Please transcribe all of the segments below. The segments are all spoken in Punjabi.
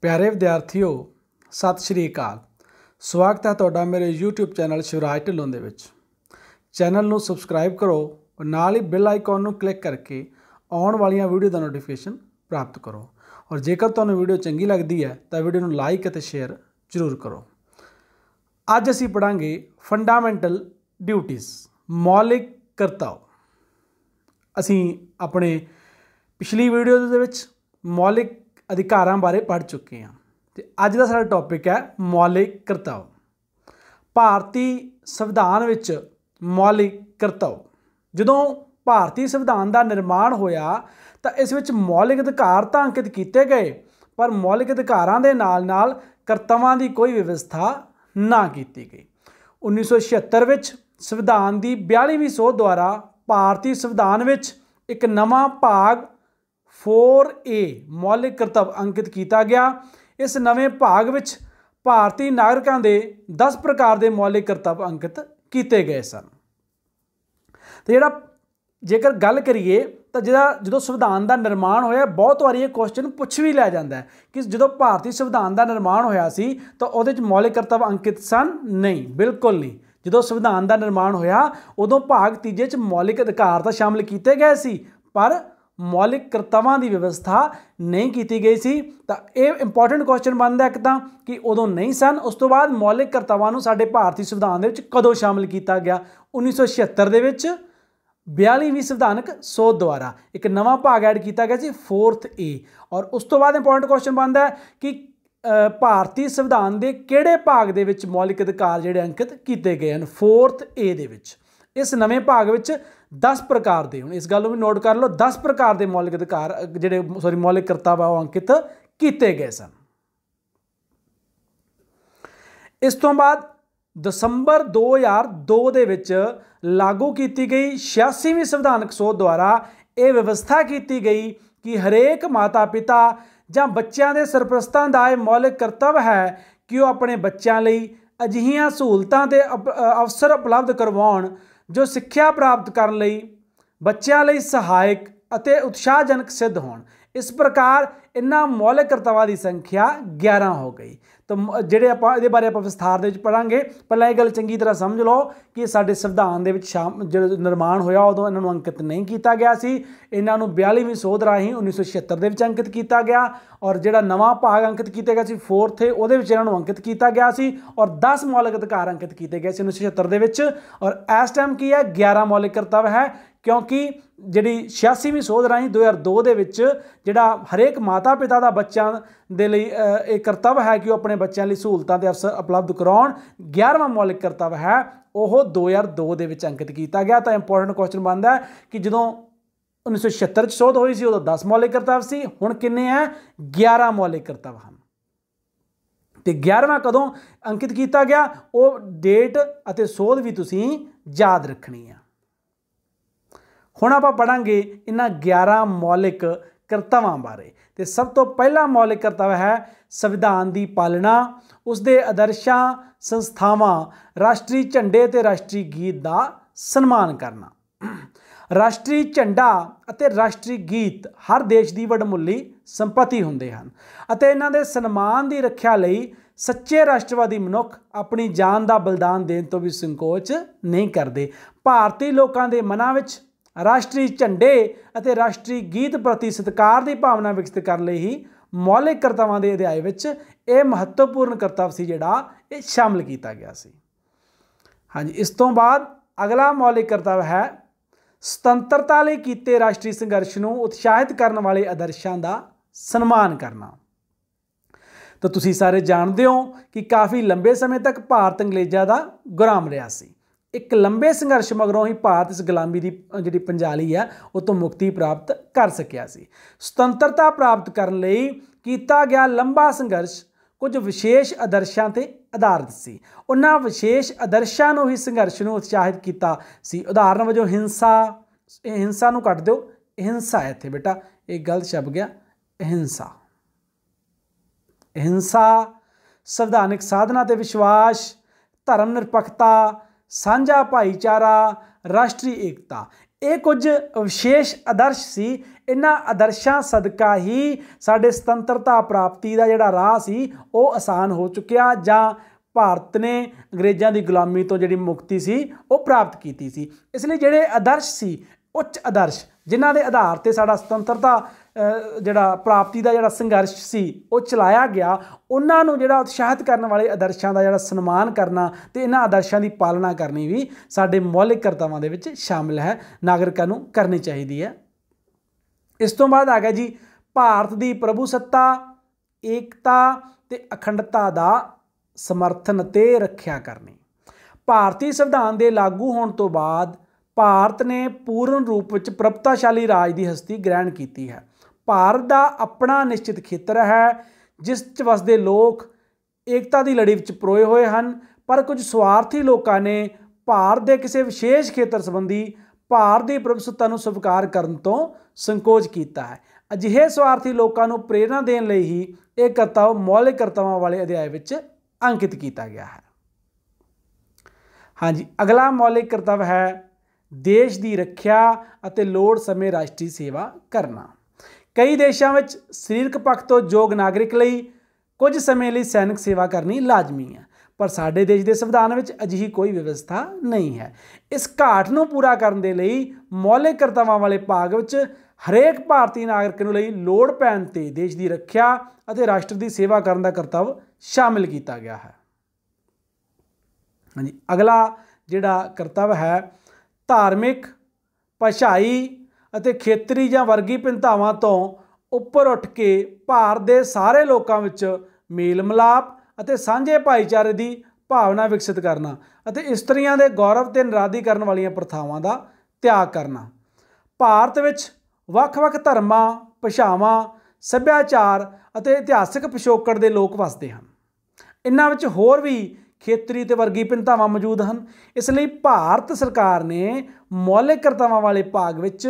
ਪਿਆਰੇ ਵਿਦਿਆਰਥੀਓ ਸਤਿ ਸ਼੍ਰੀ ਅਕਾਲ ਸਵਾਗਤ ਹੈ ਤੁਹਾਡਾ ਮੇਰੇ YouTube ਚੈਨਲ ਸ਼ਿਵਰਾਜ ਢਿੱਲੋਂ ਦੇ ਵਿੱਚ ਚੈਨਲ ਨੂੰ ਸਬਸਕ੍ਰਾਈਬ ਕਰੋ ਔਰ ਨਾਲ ਹੀ ਬੈਲ ਆਈਕਨ ਨੂੰ ਕਲਿੱਕ ਕਰਕੇ ਆਉਣ ਵਾਲੀਆਂ ਵੀਡੀਓ ਦਾ ਨੋਟੀਫਿਕੇਸ਼ਨ ਪ੍ਰਾਪਤ ਕਰੋ ਔਰ ਜੇਕਰ ਤੁਹਾਨੂੰ ਵੀਡੀਓ ਚੰਗੀ ਲੱਗਦੀ ਹੈ ਤਾਂ ਵੀਡੀਓ ਨੂੰ ਲਾਈਕ ਅਤੇ ਸ਼ੇਅਰ ਜ਼ਰੂਰ ਕਰੋ ਅੱਜ ਅਸੀਂ ਪੜਾਂਗੇ ਫੰਡਾਮੈਂਟਲ ਡਿਊਟੀਆਂ ਮੌਲਿਕ ਕਰਤੱਵ ਅਸੀਂ ਆਪਣੇ ਪਿਛਲੀ ਵੀਡੀਓ ਦੇ ਵਿੱਚ ਮੌਲਿਕ ਅਧਿਕਾਰਾਂ ਬਾਰੇ ਪੜ ਚੁੱਕੇ ਹਾਂ ਤੇ ਅੱਜ ਦਾ ਸਾਡਾ ਟੌਪਿਕ ਹੈ ਮੌਲਿਕ ਕਰਤੱਵ ਭਾਰਤੀ ਸੰਵਿਧਾਨ ਵਿੱਚ ਮੌਲਿਕ ਕਰਤੱਵ ਜਦੋਂ ਭਾਰਤੀ ਸੰਵਿਧਾਨ ਦਾ ਨਿਰਮਾਣ ਹੋਇਆ ਤਾਂ ਇਸ ਵਿੱਚ ਮੌਲਿਕ ਅਧਿਕਾਰ ਤਾਂ ਅੰਕਿਤ ਕੀਤੇ ਗਏ ਪਰ ਮੌਲਿਕ ਅਧਿਕਾਰਾਂ ਦੇ ਨਾਲ-ਨਾਲ ਕਰਤੱਵਾਂ ਦੀ ਕੋਈ ਵਿਵਸਥਾ ਨਾ ਕੀਤੀ ਗਈ 1976 ਵਿੱਚ ਸੰਵਿਧਾਨ ਦੀ 42ਵੀਂ ਸੋਧ ਦੁਆਰਾ ਭਾਰਤੀ ਸੰਵਿਧਾਨ ਵਿੱਚ ਇੱਕ ਨਵਾਂ ਭਾਗ 4A ਮੌਲਿਕ ਕਰਤੱਵ ਅੰਕਿਤ ਕੀਤਾ ਗਿਆ ਇਸ ਨਵੇਂ ਭਾਗ ਵਿੱਚ ਭਾਰਤੀ ਨਾਗਰਿਕਾਂ ਦੇ 10 ਪ੍ਰਕਾਰ ਦੇ ਮੌਲਿਕ ਕਰਤੱਵ ਅੰਕਿਤ ਕੀਤੇ ਗਏ ਸਨ ਤੇ ਜਿਹੜਾ ਜੇਕਰ ਗੱਲ ਕਰੀਏ ਤਾਂ ਜਿਹੜਾ ਜਦੋਂ ਸੰਵਿਧਾਨ ਦਾ ਨਿਰਮਾਣ ਹੋਇਆ ਬਹੁਤ ਵਾਰੀ ਇਹ ਕੁਐਸਚਨ ਪੁੱਛ ਵੀ ਲਿਆ ਜਾਂਦਾ ਹੈ ਕਿ ਜਦੋਂ ਭਾਰਤੀ ਸੰਵਿਧਾਨ ਦਾ ਨਿਰਮਾਣ ਹੋਇਆ ਸੀ ਤਾਂ ਉਹਦੇ ਵਿੱਚ ਮੌਲਿਕ ਕਰਤੱਵ ਅੰਕਿਤ ਸਨ ਨਹੀਂ ਬਿਲਕੁਲ ਨਹੀਂ ਜਦੋਂ ਸੰਵਿਧਾਨ ਦਾ ਨਿਰਮਾਣ ਹੋਇਆ ਉਦੋਂ ਭਾਗ ਤੀਜੇ ਵਿੱਚ ਮੌਲਿਕ ਅਧਿਕਾਰ ਤਾਂ ਸ਼ਾਮਲ ਕੀਤੇ ਗਏ ਸੀ ਪਰ ਮੌਲਿਕ ਕਰਤਵਾਂ ਦੀ ਵਿਵਸਥਾ ਨਹੀਂ ਕੀਤੀ ਗਈ ਸੀ ਤਾਂ ਇਹ ਇੰਪੋਰਟੈਂਟ ਕੁਐਸਚਨ ਬਣਦਾ ਇੱਕ ਤਾਂ ਕਿ ਉਦੋਂ ਨਹੀਂ ਸਨ ਉਸ ਤੋਂ ਬਾਅਦ ਮੌਲਿਕ ਕਰਤਵਾਂ ਨੂੰ ਸਾਡੇ ਭਾਰਤੀ ਸੰਵਿਧਾਨ ਦੇ ਵਿੱਚ ਕਦੋਂ ਸ਼ਾਮਲ ਕੀਤਾ ਗਿਆ 1976 ਦੇ ਵਿੱਚ 42ਵੀਂ ਸੰਵਿਧਾਨਕ ਸੋਧ ਦੁਆਰਾ ਇੱਕ ਨਵਾਂ ਭਾਗ ਐਡ ਕੀਤਾ ਗਿਆ ਸੀ 4th A ਔਰ ਉਸ ਤੋਂ ਬਾਅਦ ਇੰਪੋਰਟੈਂਟ ਕੁਐਸਚਨ ਬਣਦਾ ਹੈ ਕਿ ਭਾਰਤੀ ਸੰਵਿਧਾਨ ਦੇ ਕਿਹੜੇ ਭਾਗ ਦੇ ਵਿੱਚ ਮੌਲਿਕ ਅਧਿਕਾਰ ਜਿਹੜੇ ਅੰਕਿਤ ਕੀਤੇ ਗਏ ਹਨ 4th A ਦੇ ਵਿੱਚ ਇਸ ਨਵੇਂ ਭਾਗ ਵਿੱਚ 10 ਪ੍ਰਕਾਰ ਦੇ ਹੁਣ ਇਸ ਗੱਲ ਨੂੰ ਵੀ ਨੋਟ ਕਰ ਲਓ 10 ਪ੍ਰਕਾਰ ਦੇ ਮੌਲਿਕ ਅਧਿਕਾਰ ਜਿਹੜੇ ਸੌਰੀ ਮੌਲਿਕ ਕਰਤੱਵ ਆ ਉਹ ਅੰਕਿਤ ਕੀਤੇ ਗਏ ਸਨ ਇਸ ਤੋਂ ਬਾਅਦ ਦਸੰਬਰ 2002 ਦੇ ਵਿੱਚ ਲਾਗੂ ਕੀਤੀ ਗਈ 86ਵੀਂ ਸੰਵਿਧਾਨਕ ਸੋਧ ਦੁਆਰਾ ਇਹ ਵਿਵਸਥਾ ਕੀਤੀ ਗਈ ਕਿ ਹਰੇਕ ਮਾਤਾ-ਪਿਤਾ ਜਾਂ ਬੱਚਿਆਂ ਦੇ ਸਰਪ੍ਰਸਤਾਂ ਦਾ ਇਹ ਮੌਲਿਕ ਕਰਤੱਵ ਹੈ ਕਿ ਉਹ ਆਪਣੇ ਬੱਚਿਆਂ ਲਈ ਅਜਿਹੀਆਂ ਸਹੂਲਤਾਂ ਤੇ ਅਵਸਰ ਉਪਲਬਧ ਕਰਵਾਉਣ ਜੋ ਸਿੱਖਿਆ ਪ੍ਰਾਪਤ ਕਰਨ ਲਈ ਬੱਚਿਆਂ ਲਈ ਸਹਾਇਕ ਅਤੇ ਉਤਸ਼ਾਹਜਨਕ ਸਿੱਧ ਹੋਣ ਇਸ ਪ੍ਰਕਾਰ ਇਹਨਾਂ ਮੌਲਿਕ ਕਰਤਵਾਂ ਦੀ ਸੰਖਿਆ 11 ਹੋ ਗਈ ਤਾਂ ਜਿਹੜੇ ਆਪਾਂ ਇਹਦੇ ਬਾਰੇ ਆਪਾਂ ਵਿਸਥਾਰ ਦੇ ਵਿੱਚ ਪੜਾਂਗੇ ਪਹਿਲਾਂ ਇਹ ਗੱਲ ਚੰਗੀ ਤਰ੍ਹਾਂ ਸਮਝ ਲਓ ਕਿ ਸਾਡੇ ਸੰਵਿਧਾਨ ਦੇ ਵਿੱਚ ਜਿਹੜਾ ਨਿਰਮਾਣ ਹੋਇਆ ਉਦੋਂ ਇਹਨਾਂ ਨੂੰ ਅੰਕਿਤ ਨਹੀਂ ਕੀਤਾ ਗਿਆ ਸੀ ਇਹਨਾਂ ਨੂੰ 42ਵੀਂ ਸੋਧ ਰਾਹੀਂ 1976 ਦੇ ਵਿੱਚ ਅੰਕਿਤ ਕੀਤਾ ਗਿਆ ਔਰ ਜਿਹੜਾ ਨਵਾਂ ਭਾਗ ਅੰਕਿਤ ਕੀਤਾ ਗਿਆ ਸੀ 4th ਹੈ ਉਹਦੇ ਵਿੱਚ ਇਹਨਾਂ ਨੂੰ ਅੰਕਿਤ ਕੀਤਾ ਗਿਆ ਸੀ ਔਰ 10 ਮੌਲਿਕ ਅਧਿਕਾਰ ਅੰਕਿਤ ਕੀਤੇ ਗਏ ਸੀ 1976 ਦੇ ਵਿੱਚ ਔਰ ਇਸ ਟਾਈਮ ਕੀ ਹੈ 11 ਮੌਲਿਕ ਕਰਤਵ ਹੈ ਕਿਉਂਕਿ ਜਿਹੜੀ 86ਵੀਂ ਸੋਧ ਰਾਹੀਂ 2002 ਦੇ ਵਿੱਚ ਜਿਹੜਾ ਹਰੇਕ ਮਾਤਾ ਪਿਤਾ ਦਾ ਬੱਚਿਆਂ ਦੇ ਲਈ ਇਹ ਕਰਤੱਵ ਹੈ ਕਿ ਉਹ ਆਪਣੇ ਬੱਚਿਆਂ ਲਈ ਸਹੂਲਤਾਂ ਦੇ ਅਵਸਰ ਉਪਲਬਧ ਕਰਾਉਣ 11ਵਾਂ ਮੌਲਿਕ ਕਰਤੱਵ ਹੈ ਉਹ 2002 ਦੇ ਵਿੱਚ ਅੰਕਿਤ ਕੀਤਾ ਗਿਆ ਤਾਂ ਇੰਪੋਰਟੈਂਟ ਕੁਐਸਚਨ ਬਣਦਾ ਹੈ ਕਿ ਜਦੋਂ 1976 ਚ ਸੋਧ ਹੋਈ ਸੀ ਉਦੋਂ 10 ਮੌਲਿਕ ਕਰਤੱਵ ਸੀ ਹੁਣ ਕਿੰਨੇ ਹੈ 11 ਮੌਲਿਕ ਕਰਤੱਵ ਹਨ ਤੇ 11ਵਾਂ ਕਦੋਂ ਅੰਕਿਤ ਕੀਤਾ ਗਿਆ ਉਹ ਡੇਟ ਅਤੇ ਸੋਧ ਵੀ ਤੁਸੀਂ ਯਾਦ ਰੱਖਣੀ ਹੈ ਹੁਣ ਆਪਾਂ ਪੜਾਂਗੇ ਇਹਨਾਂ 11 ਮੌਲਿਕ ਕਰਤਵਾਂ ਬਾਰੇ ਤੇ ਸਭ ਤੋਂ ਪਹਿਲਾ ਮੌਲਿਕ ਕਰਤਵ ਹੈ ਸੰਵਿਧਾਨ ਦੀ ਪਾਲਣਾ ਉਸ ਦੇ ਆਦਰਸ਼ਾਂ ਸੰਸਥਾਵਾਂ ਰਾਸ਼ਟਰੀ ਝੰਡੇ ਤੇ ਰਾਸ਼ਟਰੀ ਗੀਤ ਦਾ ਸਨਮਾਨ ਕਰਨਾ ਰਾਸ਼ਟਰੀ ਝੰਡਾ ਅਤੇ ਰਾਸ਼ਟਰੀ ਗੀਤ ਹਰ ਦੇਸ਼ ਦੀ ਵਡਮੁੱਲੀ ਸੰਪਤੀ ਹੁੰਦੇ ਹਨ ਅਤੇ ਇਹਨਾਂ ਦੇ ਸਨਮਾਨ ਦੀ ਰੱਖਿਆ ਲਈ ਸੱਚੇ ਰਾਸ਼ਟਰਵਾਦੀ ਮਨੁੱਖ ਆਪਣੀ ਜਾਨ ਦਾ ਬਲਿਦਾਨ ਦੇਣ ਤੋਂ ਵੀ ਸੰਕੋਚ ਨਹੀਂ ਕਰਦੇ ਭਾਰਤੀ ਲੋਕਾਂ ਦੇ ਮਨਾਂ ਵਿੱਚ ਰਾਸ਼ਟਰੀ ਝੰਡੇ ਅਤੇ ਰਾਸ਼ਟਰੀ ਗੀਤ ਪ੍ਰਤੀ ਸਤਿਕਾਰ ਦੀ ਭਾਵਨਾ ਵਿਕਸਿਤ ਕਰਨ ਲਈ ਹੀ ਮੌਲਿਕ ਕਰਤਵਾਂ ਦੇ ਅਧਿਆਇ ਵਿੱਚ ਇਹ ਮਹੱਤਵਪੂਰਨ ਕਰਤਵ ਸੀ ਜਿਹੜਾ ਇਹ ਸ਼ਾਮਲ ਕੀਤਾ ਗਿਆ ਸੀ ਹਾਂਜੀ ਇਸ ਤੋਂ ਬਾਅਦ ਅਗਲਾ ਮੌਲਿਕ ਕਰਤਵ ਹੈ ਸੁਤੰਤਰਤਾ ਲਈ ਕੀਤੇ ਰਾਸ਼ਟਰੀ ਸੰਘਰਸ਼ ਨੂੰ ਉਤਸ਼ਾਹਿਤ ਕਰਨ ਵਾਲੇ ਆਦਰਸ਼ਾਂ ਦਾ ਸਨਮਾਨ ਕਰਨਾ ਤਾਂ ਤੁਸੀਂ ਸਾਰੇ ਜਾਣਦੇ ਹੋ ਕਿ ਕਾਫੀ ਲੰਬੇ ਸਮੇਂ ਤੱਕ ਭਾਰਤ ਅੰਗਰੇਜ਼ਾਂ ਦਾ ਗੁਲਾਮ ਰਿਹਾ ਸੀ ਇੱਕ ਲੰਬੇ ਸੰਘਰਸ਼ ਮਗਰੋਂ ਹੀ ਭਾਰਤ ਇਸ ਗੁਲਾਮੀ ਦੀ ਜਿਹੜੀ ਪੰਜਾਲੀ ਆ ਉਹ ਤੋਂ ਮੁਕਤੀ ਪ੍ਰਾਪਤ ਕਰ ਸਕਿਆ ਸੀ ਸੁਤੰਤਰਤਾ ਪ੍ਰਾਪਤ ਕਰਨ ਲਈ ਕੀਤਾ ਗਿਆ ਲੰਬਾ ਸੰਘਰਸ਼ ਕੁਝ ਵਿਸ਼ੇਸ਼ ਆਦਰਸ਼ਾਂ ਤੇ ਆਧਾਰਿਤ ਸੀ ਉਹਨਾਂ ਵਿਸ਼ੇਸ਼ ਆਦਰਸ਼ਾਂ ਨੂੰ ਹੀ ਸੰਘਰਸ਼ ਨੂੰ ਉਤਸ਼ਾਹਿਤ ਕੀਤਾ ਸੀ ਉਦਾਹਰਨ ਵਜੋਂ ਹਿੰਸਾ ਹਿੰਸਾ ਨੂੰ ਕੱਟ ਦਿਓ ਹਿੰਸਾ ਇੱਥੇ ਬੇਟਾ ਇਹ ਗਲਤ ਛੱਪ ਗਿਆ ਹਿੰਸਾ ਹਿੰਸਾ ਸੰਵਿਧਾਨਕ ਸਾਧਨਾ ਤੇ ਵਿਸ਼ਵਾਸ ਧਰਮ ਨਿਰਪੱਖਤਾ ਸਾਂਝਾ ਭਾਈਚਾਰਾ ਰਾਸ਼ਟਰੀ ਏਕਤਾ ਇਹ ਕੁਝ ਵਿਸ਼ੇਸ਼ ਆਦਰਸ਼ ਸੀ ਇਹਨਾਂ ਆਦਰਸ਼ਾਂ ਸਦਕਾ ਹੀ ਸਾਡੇ ਸੁਤੰਤਰਤਾ ਪ੍ਰਾਪਤੀ ਦਾ ਜਿਹੜਾ ਰਾਹ ਸੀ ਉਹ ਆਸਾਨ ਹੋ ਚੁੱਕਿਆ ਜਾਂ ਭਾਰਤ ਨੇ ਅੰਗਰੇਜ਼ਾਂ ਦੀ ਗੁਲਾਮੀ ਤੋਂ ਜਿਹੜੀ ਮੁਕਤੀ ਸੀ ਉਹ ਪ੍ਰਾਪਤ ਕੀਤੀ ਸੀ ਇਸ ਲਈ ਜਿਹੜੇ ਆਦਰਸ਼ ਸੀ ਉੱਚ ਆਦਰਸ਼ ਜਿਨ੍ਹਾਂ ਦੇ ਆਧਾਰ ਤੇ ਸਾਡਾ ਸੁਤੰਤਰਤਾ ਜਿਹੜਾ ਪ੍ਰਾਪਤੀ ਦਾ ਜਿਹੜਾ ਸੰਘਰਸ਼ ਸੀ ਉਹ ਚਲਾਇਆ ਗਿਆ ਉਹਨਾਂ ਨੂੰ ਜਿਹੜਾ ਉਤਸ਼ਾਹਿਤ ਕਰਨ ਵਾਲੇ ਆਦਰਸ਼ਾਂ ਦਾ ਜਿਹੜਾ ਸਨਮਾਨ ਕਰਨਾ ਤੇ ਇਹਨਾਂ ਆਦਰਸ਼ਾਂ ਦੀ ਪਾਲਣਾ ਕਰਨੀ ਵੀ ਸਾਡੇ ਮੌਲਿਕ ਕਰਤਵਾਂ ਦੇ ਵਿੱਚ ਸ਼ਾਮਿਲ ਹੈ ਨਾਗਰਿਕਾਂ ਨੂੰ ਕਰਨੀ ਚਾਹੀਦੀ ਹੈ ਇਸ ਤੋਂ ਬਾਅਦ ਆ ਗਿਆ ਜੀ ਭਾਰਤ ਦੀ ਪ੍ਰਭੂ ਸੱਤਾ ਏਕਤਾ ਤੇ ਅਖੰਡਤਾ ਦਾ ਸਮਰਥਨ ਤੇ ਰੱਖਿਆ ਕਰਨੀ ਭਾਰਤੀ ਸੰਵਿਧਾਨ ਦੇ ਲਾਗੂ ਹੋਣ ਤੋਂ ਬਾਅਦ ਭਾਰਤ ਨੇ ਪੂਰਨ ਰੂਪ ਵਿੱਚ ਪ੍ਰਭਤਾਸ਼ਾਲੀ ਰਾਜ ਦੀ ਹਸਤੀ ਗ੍ਰਹਿਣ ਕੀਤੀ ਹੈ ਭਾਰਤ ਦਾ ਆਪਣਾ ਨਿਸ਼ਚਿਤ ਖੇਤਰ ਹੈ ਜਿਸ 'ਚ ਵਸਦੇ ਲੋਕ ਏਕਤਾ ਦੀ ਲੜੀ ਵਿੱਚ ਪਰੋਏ ਹੋਏ ਹਨ ਪਰ ਕੁਝ ਸਵਾਰਥੀ ਲੋਕਾਂ ਨੇ ਭਾਰਤ ਦੇ ਕਿਸੇ ਵਿਸ਼ੇਸ਼ ਖੇਤਰ ਸੰਬੰਧੀ ਭਾਰਤ ਦੀ ਪ੍ਰਭੂਸੱਤਾ ਨੂੰ ਸਵੀਕਾਰ ਕਰਨ ਤੋਂ ਸੰਕੋਚ ਕੀਤਾ ਹੈ ਅਜਿਹੇ ਸਵਾਰਥੀ ਲੋਕਾਂ ਨੂੰ ਪ੍ਰੇਰਣਾ ਦੇਣ ਲਈ ਹੀ ਇਹ ਕਰਤਵ ਮੌਲਿਕ ਕਰਤਵਾਂ ਵਾਲੇ ਅਧਿਆਇ ਵਿੱਚ ਅੰਕਿਤ ਕੀਤਾ ਗਿਆ ਹੈ ਹਾਂਜੀ ਅਗਲਾ ਮੌਲਿਕ ਕਰਤਵ ਹੈ ਦੇਸ਼ ਦੀ ਰੱਖਿਆ ਅਤੇ ਲੋੜ ਸਮੇਂ ਰਾਸ਼ਟਰੀ ਸੇਵਾ ਕਰਨਾ ਕਈ ਦੇਸ਼ਾਂ ਵਿੱਚ ਸਰੀਰਕ ਪੱਖ ਤੋਂ ਯੋਗ ਨਾਗਰਿਕ ਲਈ ਕੁਝ ਸਮੇਂ ਲਈ ਸੈਨਿਕ ਸੇਵਾ ਕਰਨੀ ਲਾਜ਼ਮੀ ਹੈ ਪਰ ਸਾਡੇ ਦੇਸ਼ ਦੇ ਸੰਵਿਧਾਨ ਵਿੱਚ ਅਜਿਹੀ ਕੋਈ ਵਿਵਸਥਾ ਨਹੀਂ ਹੈ ਇਸ ਘਾਟ ਨੂੰ ਪੂਰਾ ਕਰਨ ਦੇ ਲਈ ਮੌਲਿਕ ਕਰਤਵਾਂ ਵਾਲੇ ਭਾਗ ਵਿੱਚ ਹਰੇਕ ਭਾਰਤੀ ਨਾਗਰਿਕ ਨੂੰ ਲਈ ਲੋੜ ਪੈਣ ਤੇ ਦੇਸ਼ ਦੀ ਰੱਖਿਆ ਅਤੇ ਰਾਸ਼ਟਰ ਦੀ ਸੇਵਾ ਕਰਨ ਦਾ ਕਰਤੱਵ ਸ਼ਾਮਿਲ ਕੀਤਾ ਗਿਆ ਹੈ ਹਾਂਜੀ ਅਗਲਾ ਜਿਹੜਾ ਕਰਤੱਵ ਹੈ ਧਾਰਮਿਕ ਭਾਸ਼ਾਈ ਅਤੇ ਖੇਤਰੀ ਜਾਂ ਵਰਗੀ ਭਿੰਤਾਵਾਂ ਤੋਂ ਉੱਪਰ ਉੱਠ ਕੇ ਭਾਰਤ ਦੇ ਸਾਰੇ ਲੋਕਾਂ ਵਿੱਚ ਮੇਲ ਮਲਾਪ ਅਤੇ ਸਾਂਝੇ ਭਾਈਚਾਰੇ ਦੀ ਭਾਵਨਾ ਵਿਕਸਿਤ ਕਰਨਾ ਅਤੇ ਇਸਤਰੀਆਂ ਦੇ ਗੌਰਵ ਤੇ ਨਰਾਦੀ ਕਰਨ ਵਾਲੀਆਂ ਪ੍ਰਥਾਵਾਂ ਦਾ ਤਿਆਗ ਕਰਨਾ ਭਾਰਤ ਵਿੱਚ ਵੱਖ-ਵੱਖ ਧਰਮਾਂ, ਭਾਸ਼ਾਵਾਂ, ਸੱਭਿਆਚਾਰ ਅਤੇ ਇਤਿਹਾਸਿਕ ਪਿਛੋਕੜ ਦੇ ਲੋਕ ਵਸਦੇ ਹਨ ਇਨ੍ਹਾਂ ਵਿੱਚ ਹੋਰ ਵੀ ਖੇਤਰੀ ਤੇ ਵਰਗੀ ਪਿੰਤਾਵਾਂ ਮੌਜੂਦ ਹਨ ਇਸ ਲਈ ਭਾਰਤ ਸਰਕਾਰ ਨੇ ਮੌਲਿਕ ਕਰਤਾਵਾਂ ਵਾਲੇ ਭਾਗ ਵਿੱਚ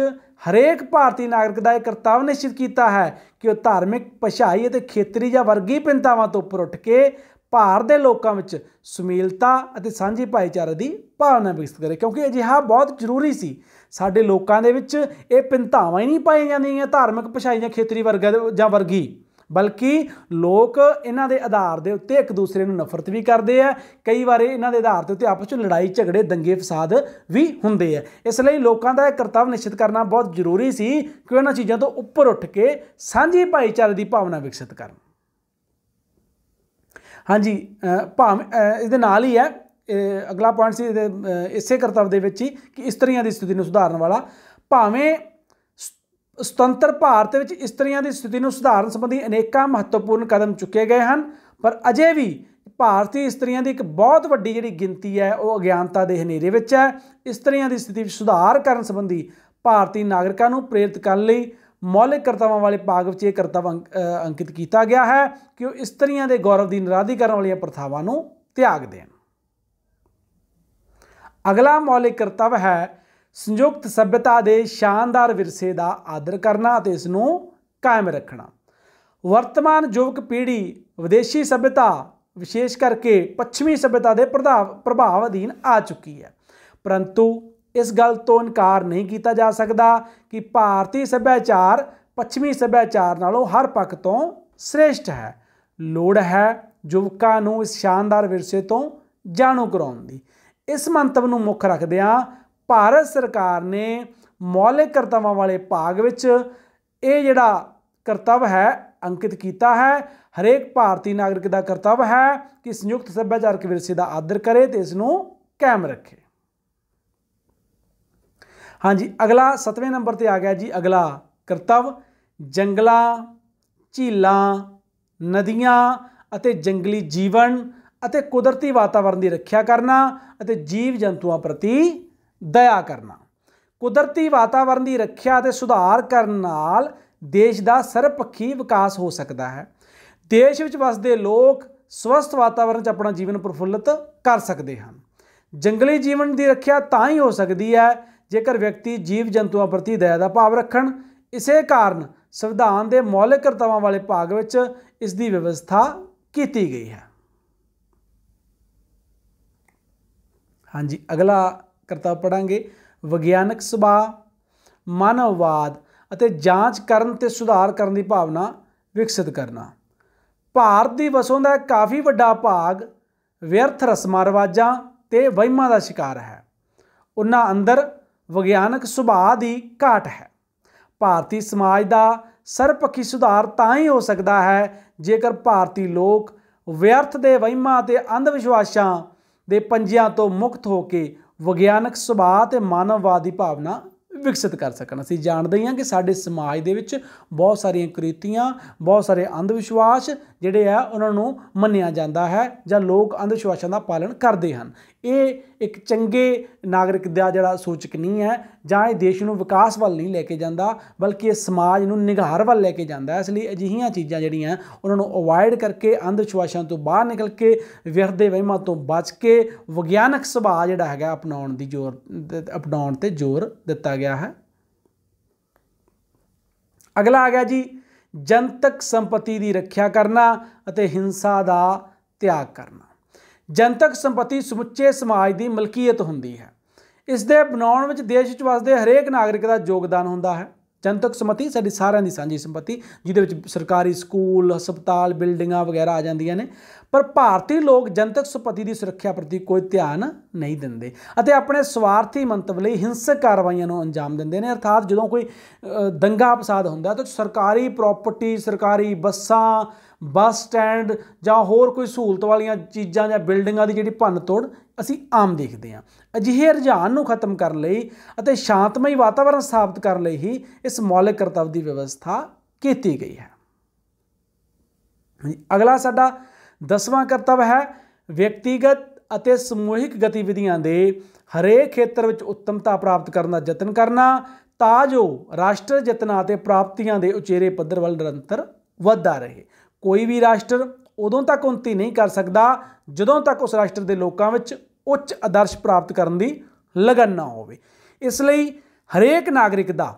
ਹਰੇਕ ਭਾਰਤੀ ਨਾਗਰਿਕ ਦਾ ਇਹ ਕਰਤੱਵ ਨਿਸ਼ਚਿਤ ਕੀਤਾ ਹੈ ਕਿ ਉਹ ਧਾਰਮਿਕ ਭਾਸ਼ਾਈ ਅਤੇ ਖੇਤਰੀ ਜਾਂ ਵਰਗੀ ਪਿੰਤਾਵਾਂ ਤੋਂ ਉੱਪਰ ਉੱਠ ਕੇ ਭਾਰਤ ਦੇ ਲੋਕਾਂ ਵਿੱਚ ਸੁਮੇਲਤਾ ਅਤੇ ਸਾਂਝੀ ਭਾਈਚਾਰੇ ਦੀ ਭਾਵਨਾ ਵਿਕਸਿਤ ਕਰੇ ਕਿਉਂਕਿ ਅਜਿਹਾ ਬਹੁਤ ਜ਼ਰੂਰੀ ਸੀ ਸਾਡੇ ਲੋਕਾਂ ਦੇ ਵਿੱਚ ਇਹ ਪਿੰਤਾਵਾਂ ਹੀ ਨਹੀਂ ਪਾਈਆਂ ਜਾਂਦੀਆਂ ਧਾਰਮਿਕ ਭਾਸ਼ਾਈ ਜਾਂ ਖੇਤਰੀ ਵਰਗ ਜਾਂ ਵਰਗੀ ਬਲਕਿ ਲੋਕ ਇਹਨਾਂ ਦੇ ਆਧਾਰ ਦੇ ਉੱਤੇ ਇੱਕ ਦੂਸਰੇ ਨੂੰ ਨਫ਼ਰਤ ਵੀ ਕਰਦੇ ਆ ਕਈ ਵਾਰ ਇਹਨਾਂ ਦੇ ਆਧਾਰ ਦੇ ਉੱਤੇ ਆਪਸ ਵਿੱਚ ਲੜਾਈ ਝਗੜੇ ਦੰਗੇ ਫਸਾਦ ਵੀ ਹੁੰਦੇ ਆ ਇਸ ਲਈ ਲੋਕਾਂ ਦਾ ਇਹ ਕਰਤੱਵ ਨਿਸ਼ਚਿਤ ਕਰਨਾ ਬਹੁਤ ਜ਼ਰੂਰੀ ਸੀ ਕਿ ਉਹਨਾਂ ਚੀਜ਼ਾਂ ਤੋਂ ਉੱਪਰ ਉੱਠ ਕੇ ਸਾਂਝੀ ਭਾਈਚਾਰੇ ਦੀ ਭਾਵਨਾ ਵਿਕਸਿਤ ਕਰਨ ਹਾਂਜੀ ਭਾਵ ਇਸ ਦੇ ਨਾਲ ਹੀ ਹੈ ਅਗਲਾ ਪੁਆਇੰਟ ਸੀ ਇਸੇ ਕਰਤੱਵ ਦੇ ਵਿੱਚ ਹੀ ਕਿ ਇਸਤਰੀਆਂ ਦੀ ਸਥਿਤੀ ਨੂੰ ਸੁਧਾਰਨ ਵਾਲਾ ਭਾਵੇਂ ਸੁਤੰਤਰ ਭਾਰਤ ਵਿੱਚ ਇਸਤਰੀਆਂ ਦੀ ਸਥਿਤੀ ਨੂੰ ਸੁਧਾਰਨ ਸੰਬੰਧੀ ਅਨੇਕਾਂ ਮਹੱਤਵਪੂਰਨ ਕਦਮ ਚੁੱਕੇ ਗਏ ਹਨ ਪਰ ਅਜੇ ਵੀ ਭਾਰਤੀ ਇਸਤਰੀਆਂ ਦੀ ਇੱਕ ਬਹੁਤ ਵੱਡੀ ਜਿਹੜੀ ਗਿਣਤੀ ਹੈ ਉਹ ਅਗਿਆਨਤਾ ਦੇ ਹਨੇਰੇ ਵਿੱਚ ਹੈ ਇਸਤਰੀਆਂ ਦੀ ਸਥਿਤੀ ਵਿੱਚ ਸੁਧਾਰ ਕਰਨ ਸੰਬੰਧੀ ਭਾਰਤੀ ਨਾਗਰਿਕਾਂ ਨੂੰ ਪ੍ਰੇਰਿਤ ਕਰਨ ਲਈ ਮੌਲਿਕ ਕਰਤਵਾਂ ਵਾਲੇ ਭਾਗ ਵਿੱਚ ਇਹ ਕਰਤਵ ਅੰਕਿਤ ਕੀਤਾ ਗਿਆ ਹੈ ਕਿ ਉਹ ਇਸਤਰੀਆਂ ਦੇ ਗੌਰਵ ਦੀ ਨਿਰਾਧੀ ਕਰਨ ਵਾਲੀਆਂ ਪ੍ਰਥਾਵਾਂ ਨੂੰ ਤਿਆਗ ਦੇਣ ਅਗਲਾ ਮੌਲਿਕ ਕਰਤਵ ਹੈ ਸੰਯੁਕਤ ਸਭਿਅਤਾ ਦੇ ਸ਼ਾਨਦਾਰ ਵਿਰਸੇ ਦਾ ਆਦਰ ਕਰਨਾ ਅਤੇ ਇਸ ਨੂੰ ਕਾਇਮ ਰੱਖਣਾ ਵਰਤਮਾਨ ਯੁਵਕ ਪੀੜ੍ਹੀ ਵਿਦੇਸ਼ੀ ਸਭਿਅਤਾ ਵਿਸ਼ੇਸ਼ ਕਰਕੇ ਪੱਛਮੀ ਸਭਿਅਤਾ ਦੇ ਪ੍ਰਭਾਵ ਪ੍ਰਭਾਵ ਅਧੀਨ ਆ ਚੁੱਕੀ ਹੈ ਪਰੰਤੂ ਇਸ ਗੱਲ ਤੋਂ ਇਨਕਾਰ ਨਹੀਂ ਕੀਤਾ ਜਾ ਸਕਦਾ ਕਿ ਭਾਰਤੀ ਸੱਭਿਆਚਾਰ ਪੱਛਮੀ ਸੱਭਿਆਚਾਰ ਨਾਲੋਂ ਹਰ ਪੱਖ ਤੋਂ ਸ੍ਰੇਸ਼ਟ ਹੈ ਲੋੜ ਹੈ ਯੁਵਕਾਂ ਨੂੰ ਇਸ ਸ਼ਾਨਦਾਰ ਵਿਰਸੇ ਤੋਂ ਜਾਣੂ ਕਰਾਉਣ ਦੀ ਇਸ ਮੰਤਵ ਨੂੰ ਮੁੱਖ ਰੱਖਦਿਆਂ ਭਾਰਤ ਸਰਕਾਰ ਨੇ ਮੌਲਿਕ ਕਰਤਵਾਂ ਵਾਲੇ ਭਾਗ ਵਿੱਚ ਇਹ ਜਿਹੜਾ ਕਰਤੱਵ ਹੈ ਅੰਕਿਤ ਕੀਤਾ ਹੈ ਹਰੇਕ ਭਾਰਤੀ ਨਾਗਰਿਕ ਦਾ ਕਰਤੱਵ ਹੈ ਕਿ ਸੰਯੁਕਤ ਸੱਭਿਆਚਾਰਕ ਵਿਰਸੇ ਦਾ ਆਦਰ ਕਰੇ ਤੇ ਇਸ ਨੂੰ ਕਾਇਮ ਰੱਖੇ ਹਾਂਜੀ ਅਗਲਾ 7ਵੇਂ ਨੰਬਰ ਤੇ ਆ ਗਿਆ ਜੀ ਅਗਲਾ ਕਰਤੱਵ ਜੰਗਲਾਂ ਝੀਲਾਂ ਨਦੀਆਂ ਅਤੇ ਜੰਗਲੀ ਜੀਵਨ ਅਤੇ ਕੁਦਰਤੀ ਵਾਤਾਵਰਣ ਦੀ ਰੱਖਿਆ ਕਰਨਾ ਅਤੇ ਜੀਵ ਜੰਤੂਆਂ ਪ੍ਰਤੀ ਦਇਆ ਕਰਨਾ ਕੁਦਰਤੀ ਵਾਤਾਵਰਣ ਦੀ ਰੱਖਿਆ ਅਤੇ ਸੁਧਾਰ ਕਰਨ ਨਾਲ ਦੇਸ਼ ਦਾ ਸਰਪੱਖੀ ਵਿਕਾਸ ਹੋ ਸਕਦਾ ਹੈ ਦੇਸ਼ ਵਿੱਚ ਵਸਦੇ ਲੋਕ ਸਵਸਥ ਵਾਤਾਵਰਣ 'ਚ ਆਪਣਾ ਜੀਵਨ ਪ੍ਰਫੁੱਲਤ ਕਰ ਸਕਦੇ ਹਨ ਜੰਗਲੀ ਜੀਵਨ ਦੀ ਰੱਖਿਆ ਤਾਂ ਹੀ ਹੋ ਸਕਦੀ ਹੈ ਜੇਕਰ ਵਿਅਕਤੀ ਜੀਵ ਜੰਤੂਆਂ ਪ੍ਰਤੀ ਦਇਆ ਦਾ ਭਾਵ ਰੱਖਣ ਇਸੇ ਕਾਰਨ ਸੰਵਿਧਾਨ ਦੇ ਮੌਲਿਕ ਕਰਤਵਾਂ ਵਾਲੇ ਭਾਗ ਵਿੱਚ ਇਸ ਦੀ ਵਿਵਸਥਾ ਕੀਤੀ ਗਈ ਹੈ ਹਾਂਜੀ ਅਗਲਾ ਕਰਤਾ ਪੜਾਂਗੇ ਵਿਗਿਆਨਕ ਸੁਭਾਅ ਮਾਨਵਵਾਦ ਅਤੇ ਜਾਂਚ ਕਰਨ ਤੇ ਸੁਧਾਰ ਕਰਨ ਦੀ ਭਾਵਨਾ ਵਿਕਸਿਤ ਕਰਨਾ ਭਾਰਤ ਦੀ ਵਸੋਂ ਦਾ ਕਾਫੀ ਵੱਡਾ ਭਾਗ ਵਿਅਰਥ ਰਸਮਾਂ ਰਵਾਜਾਂ ਤੇ ਵਹਿਮਾਂ ਦਾ ਸ਼ਿਕਾਰ ਹੈ ਉਹਨਾਂ ਅੰਦਰ ਵਿਗਿਆਨਕ ਸੁਭਾਅ ਦੀ ਘਾਟ ਹੈ ਭਾਰਤੀ ਸਮਾਜ ਦਾ ਸਰਪੱਖੀ ਸੁਧਾਰ ਤਾਂ ਹੀ ਹੋ ਸਕਦਾ ਹੈ ਜੇਕਰ ਭਾਰਤੀ ਲੋਕ ਵਿਅਰਥ ਦੇ ਵਹਿਮਾਂ ਤੇ ਅੰਧ ਵਿਸ਼ਵਾਸਾਂ ਦੇ ਪੰਜਿਆਂ ਤੋਂ ਮੁਕਤ ਹੋ ਕੇ ਵਿਗਿਆਨਕ ਸੁਭਾਅ ਤੇ ਮਾਨਵਵਾਦੀ ਭਾਵਨਾ ਵਿਕਸਿਤ ਕਰ ਸਕਣ ਅਸੀਂ ਜਾਣਦੇ ਹਾਂ ਕਿ ਸਾਡੇ ਸਮਾਜ ਦੇ ਵਿੱਚ ਬਹੁਤ ਸਾਰੀਆਂ ਕ੍ਰਿਤੀਆਂ ਬਹੁਤ ਸਾਰੇ ਅੰਧ ਵਿਸ਼ਵਾਸ ਜਿਹੜੇ ਆ ਉਹਨਾਂ ਨੂੰ ਮੰਨਿਆ ਜਾਂਦਾ ਹੈ ਜਾਂ ਲੋਕ ਅੰਧ ਵਿਸ਼ਵਾਸਾਂ ਦਾ ਪਾਲਣ ਕਰਦੇ ਹਨ ਇਹ ਇੱਕ ਚੰਗੇ ਨਾਗਰਿਕ ਦਾ ਜਿਹੜਾ ਸੂਚਕ ਨਹੀਂ ਹੈ ਜਾਂ ਇਹ ਦੇਸ਼ ਨੂੰ ਵਿਕਾਸ ਵੱਲ ਨਹੀਂ ਲੈ ਕੇ ਜਾਂਦਾ ਬਲਕਿ ਇਹ ਸਮਾਜ ਨੂੰ ਨਿਗਾਰ ਵੱਲ ਲੈ ਕੇ ਜਾਂਦਾ ਇਸ ਲਈ ਅਜਿਹੀਆਂ ਚੀਜ਼ਾਂ ਜਿਹੜੀਆਂ ਉਹਨਾਂ ਨੂੰ ਅਵੋਇਡ ਕਰਕੇ ਅੰਧ ਵਿਸ਼ਵਾਸਾਂ ਤੋਂ ਬਾਹਰ ਨਿਕਲ ਕੇ ਦੇ ਵਹਿਮਾਂ ਤੋਂ ਬਚ ਕੇ ਵਿਗਿਆਨਕ ਸੁਭਾਅ ਜਿਹੜਾ ਹੈਗਾ ਅਪਣਾਉਣ ਦੀ ਜ਼ੋਰ ਅਪਣਾਉਣ ਤੇ ਜ਼ੋਰ ਦਿੱਤਾ ਗਿਆ ਹੈ ਅਗਲਾ ਆ ਗਿਆ ਜੀ ਜਨਤਕ ਸੰਪਤੀ ਦੀ ਰੱਖਿਆ ਕਰਨਾ ਅਤੇ ਹਿੰਸਾ ਦਾ ਤਿਆਗ ਕਰਨਾ ਜਨਤਕ ਸੰਪਤੀ ਸਮੁੱਚੇ ਸਮਾਜ ਦੀ ਮਲਕੀਅਤ ਹੁੰਦੀ ਹੈ ਇਸ ਦੇ ਬਣਾਉਣ ਵਿੱਚ ਦੇਸ਼ ਵਿੱਚ ਵਸਦੇ ਹਰੇਕ ਨਾਗਰਿਕ ਦਾ ਯੋਗਦਾਨ ਹੁੰਦਾ ਹੈ ਜਨਤਕ ਸੰਪਤੀ ਸਾਡੀ ਸਾਰਿਆਂ ਦੀ ਸਾਂਝੀ ਸੰਪਤੀ ਜਿਹਦੇ ਵਿੱਚ ਸਰਕਾਰੀ ਸਕੂਲ ਹਸਪਤਾਲ ਬਿਲਡਿੰਗਾਂ ਵਗੈਰਾ ਆ ਜਾਂਦੀਆਂ ਨੇ ਪਰ ਭਾਰਤੀ ਲੋਕ ਜਨਤਕ ਸੰਪਤੀ ਦੀ ਸੁਰੱਖਿਆ ਪ੍ਰਤੀ ਕੋਈ ਧਿਆਨ ਨਹੀਂ ਦਿੰਦੇ ਅਤੇ ਆਪਣੇ ਸਵਾਰਥੀ ਮੰਤਵ ਲਈ ਹਿੰਸਕ ਕਾਰਵਾਈਆਂ ਨੂੰ ਅੰਜਾਮ ਦਿੰਦੇ ਨੇ ਅਰਥਾਤ ਜਦੋਂ ਕੋਈ ਦੰਗਾ ਫਸਾਦ ਹੁੰਦਾ ਤਾਂ ਸਰਕਾਰੀ ਪ੍ਰਾਪਰਟੀ ਸਰਕਾਰੀ ਬੱਸਾਂ ਬੱਸ ਸਟੈਂਡ ਜਾਂ ਹੋਰ ਕੋਈ ਸਹੂਲਤ ਵਾਲੀਆਂ ਚੀਜ਼ਾਂ ਜਾਂ ਬਿਲਡਿੰਗਾਂ ਦੀ ਜਿਹੜੀ ਭੰਨ ਤੋੜ ਅਸੀਂ ਆਮ ਦੇਖਦੇ ਹਾਂ ਅਜਿਹੇ ਰੁਝਾਨ ਨੂੰ ਖਤਮ ਕਰਨ ਲਈ ਅਤੇ ਸ਼ਾਂਤਮਈ ਵਾਤਾਵਰਣ ਸਥਾਪਿਤ ਕਰਨ ਲਈ ਹੀ ਇਸ ਮੌਲਿਕ ਕਰਤੱਵ ਦੀ ਵਿਵਸਥਾ ਕੀਤੀ ਗਈ ਹੈ ਅਗਲਾ ਸਾਡਾ ਦਸਵਾਂ ਕਰਤੱਵ ਹੈ ਵਿਅਕਤੀਗਤ ਅਤੇ ਸਮੂਹਿਕ ਗਤੀਵਿਧੀਆਂ ਦੇ ਹਰੇਕ ਖੇਤਰ ਵਿੱਚ ਉੱਤਮਤਾ ਪ੍ਰਾਪਤ ਕਰਨ ਦਾ ਯਤਨ ਕਰਨਾ ਤਾਂ ਜੋ ਰਾਸ਼ਟਰ ਜਤਨਾ ਅਤੇ ਪ੍ਰਾਪਤੀਆਂ ਦੇ ਉਚੇਰੇ ਪੱਧਰ ਵੱਲ ਨਿਰੰਤਰ ਵਧਦਾ ਰਹੇ ਕੋਈ ਵੀ ਰਾਸ਼ਟਰ ਉਦੋਂ ਤੱਕ ਉੱਨਤੀ ਨਹੀਂ ਕਰ ਸਕਦਾ ਜਦੋਂ ਤੱਕ ਉਸ ਰਾਸ਼ਟਰ ਦੇ ਲੋਕਾਂ ਵਿੱਚ ਉੱਚ ਆਦਰਸ਼ ਪ੍ਰਾਪਤ ਕਰਨ ਦੀ ਲਗਨ ਨਾ ਹੋਵੇ ਇਸ ਲਈ ਹਰੇਕ ਨਾਗਰਿਕ ਦਾ